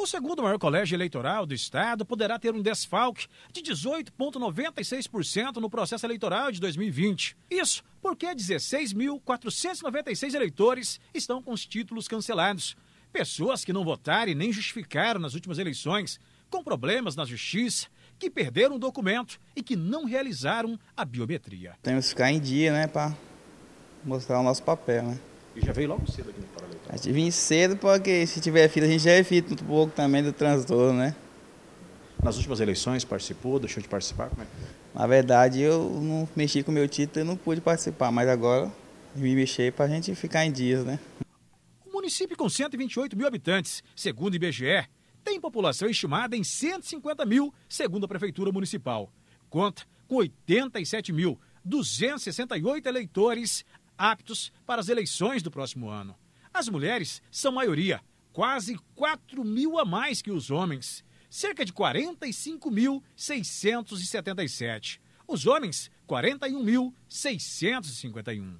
O segundo maior colégio eleitoral do estado poderá ter um desfalque de 18,96% no processo eleitoral de 2020. Isso porque 16.496 eleitores estão com os títulos cancelados. Pessoas que não votaram e nem justificaram nas últimas eleições, com problemas na justiça, que perderam o documento e que não realizaram a biometria. Temos que ficar em dia, né, para mostrar o nosso papel, né? E já veio logo cedo aqui no Paralelepípedo? A gente vim cedo porque se tiver fila a gente já evita um pouco também do transtorno, né? Nas últimas eleições participou, deixou de participar? Como é? Na verdade, eu não mexi com o meu título e não pude participar, mas agora me mexer para a gente ficar em dias, né? O município com 128 mil habitantes, segundo o IBGE, tem população estimada em 150 mil, segundo a Prefeitura Municipal. Conta com 87 mil 268 eleitores aptos para as eleições do próximo ano. As mulheres são maioria, quase 4 mil a mais que os homens, cerca de 45.677. Os homens, 41.651.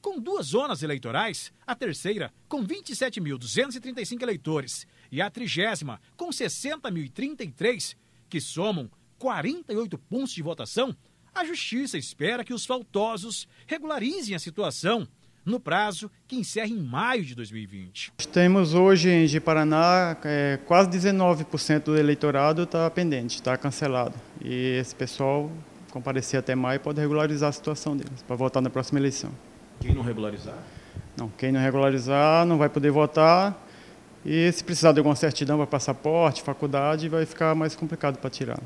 Com duas zonas eleitorais, a terceira, com 27.235 eleitores, e a trigésima, com 60.033, que somam 48 pontos de votação, a Justiça espera que os faltosos regularizem a situação no prazo que encerra em maio de 2020. Temos hoje em paraná é, quase 19% do eleitorado está pendente, está cancelado. E esse pessoal comparecer até maio pode regularizar a situação deles para votar na próxima eleição. Quem não regularizar? Não, quem não regularizar não vai poder votar. E se precisar de alguma certidão para passaporte, faculdade, vai ficar mais complicado para tirar.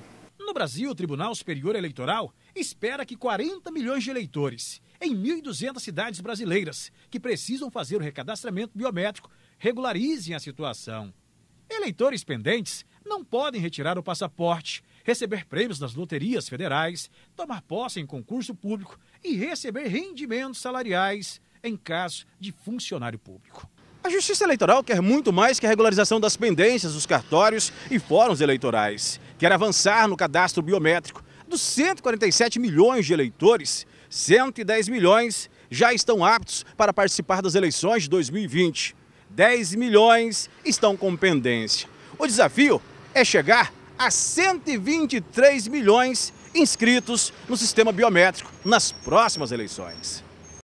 No Brasil, o Tribunal Superior Eleitoral espera que 40 milhões de eleitores em 1.200 cidades brasileiras que precisam fazer o recadastramento biométrico regularizem a situação. Eleitores pendentes não podem retirar o passaporte, receber prêmios nas loterias federais, tomar posse em concurso público e receber rendimentos salariais em caso de funcionário público. A Justiça Eleitoral quer muito mais que a regularização das pendências dos cartórios e fóruns eleitorais quer avançar no cadastro biométrico. Dos 147 milhões de eleitores, 110 milhões já estão aptos para participar das eleições de 2020. 10 milhões estão com pendência. O desafio é chegar a 123 milhões inscritos no sistema biométrico nas próximas eleições.